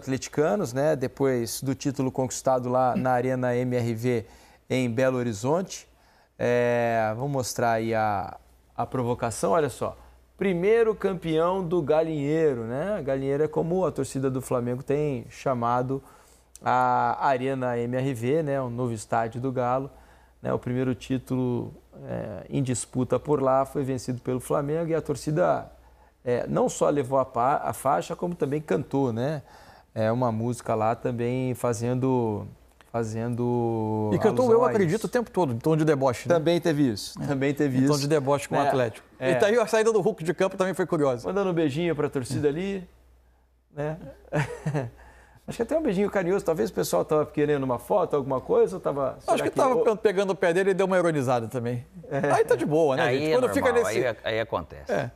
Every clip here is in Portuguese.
atleticanos, né? Depois do título conquistado lá na Arena MRV em Belo Horizonte. É, vamos mostrar aí a, a provocação, olha só. Primeiro campeão do Galinheiro, né? Galinheiro é como a torcida do Flamengo tem chamado a Arena MRV, né? O novo estádio do Galo. Né? O primeiro título é, em disputa por lá foi vencido pelo Flamengo e a torcida é, não só levou a, pa, a faixa, como também cantou, né? é uma música lá também fazendo fazendo. E cantou Eu Acredito o tempo todo, em tom de deboche. Né? Também teve isso. É. Também teve em isso. Tom de deboche com é. o Atlético. É. E daí tá a saída do Hulk de campo também foi curiosa. Mandando um beijinho para a torcida ali. Né? Acho que até um beijinho carinhoso. Talvez o pessoal estava querendo uma foto, alguma coisa, ou tava. Acho que estava que... pegando o pé dele e deu uma ironizada também. É. Aí tá de boa, né? Aí gente? É Quando normal, fica nesse. Aí, é, aí acontece.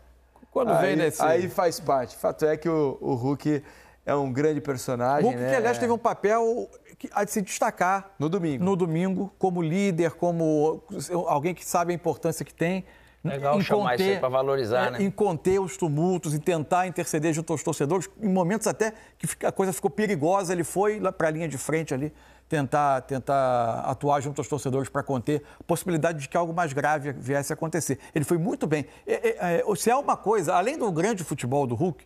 Quando aí, vem nesse. Aí faz parte. Fato é que o, o Hulk é um grande personagem. Hulk, né? que aliás teve um papel a se destacar. No domingo. No domingo, como líder, como alguém que sabe a importância que tem. Legal em chamar isso aí para valorizar, é, né? Em conter os tumultos e tentar interceder junto aos torcedores, em momentos até que a coisa ficou perigosa, ele foi para a linha de frente ali tentar, tentar atuar junto aos torcedores para conter a possibilidade de que algo mais grave viesse a acontecer. Ele foi muito bem. É, é, é se é uma coisa, além do grande futebol do Hulk,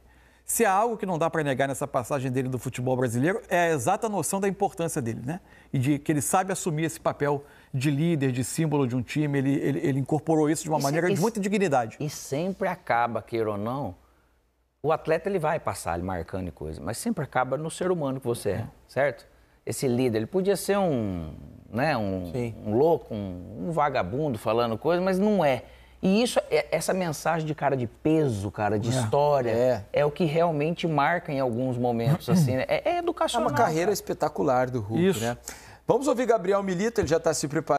se há algo que não dá para negar nessa passagem dele do futebol brasileiro, é a exata noção da importância dele, né? E de que ele sabe assumir esse papel de líder, de símbolo de um time, ele, ele, ele incorporou isso de uma isso, maneira isso, de muita dignidade. E sempre acaba, queira ou não, o atleta ele vai passar ele marcando e coisa, mas sempre acaba no ser humano que você é, certo? Esse líder, ele podia ser um, né, um, um louco, um, um vagabundo falando coisa, mas não é. E isso, é, essa mensagem de cara de peso, cara de é, história, é. é. o que realmente marca em alguns momentos, assim, né? é, é educacional. É uma carreira cara. espetacular do Hulk, isso. né? Vamos ouvir Gabriel Milito, ele já está se preparando.